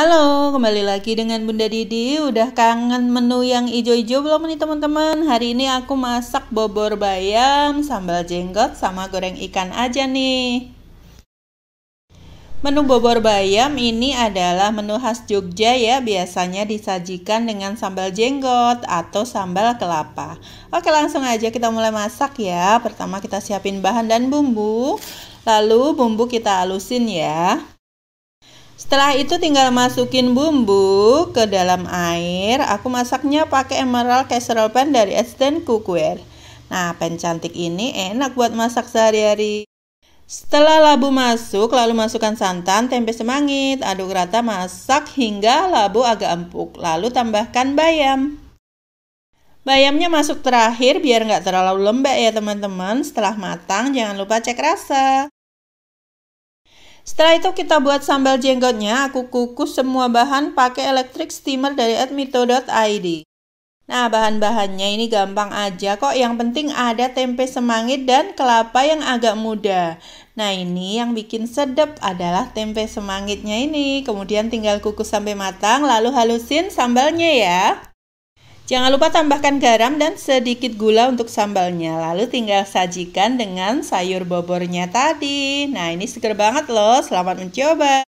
Halo, kembali lagi dengan Bunda Didi. Udah kangen menu yang ijo-ijo belum nih teman-teman? Hari ini aku masak bobor bayam, sambal jenggot, sama goreng ikan aja nih. Menu bobor bayam ini adalah menu khas Jogja ya, biasanya disajikan dengan sambal jenggot atau sambal kelapa. Oke, langsung aja kita mulai masak ya. Pertama kita siapin bahan dan bumbu. Lalu bumbu kita halusin ya. Setelah itu tinggal masukin bumbu ke dalam air. Aku masaknya pakai emerald casserole pan dari Aston Cookware. Nah, pan cantik ini enak buat masak sehari-hari. Setelah labu masuk, lalu masukkan santan, tempe semangit, aduk rata, masak hingga labu agak empuk. Lalu tambahkan bayam. Bayamnya masuk terakhir biar nggak terlalu lembek ya teman-teman. Setelah matang, jangan lupa cek rasa. Setelah itu kita buat sambal jenggotnya, aku kukus semua bahan pakai electric steamer dari admito.id. Nah, bahan-bahannya ini gampang aja kok. Yang penting ada tempe semangit dan kelapa yang agak muda. Nah, ini yang bikin sedap adalah tempe semangitnya ini. Kemudian tinggal kukus sampai matang, lalu halusin sambalnya ya. Jangan lupa tambahkan garam dan sedikit gula untuk sambalnya. Lalu tinggal sajikan dengan sayur bobornya tadi. Nah, ini seger banget loh. Selamat mencoba.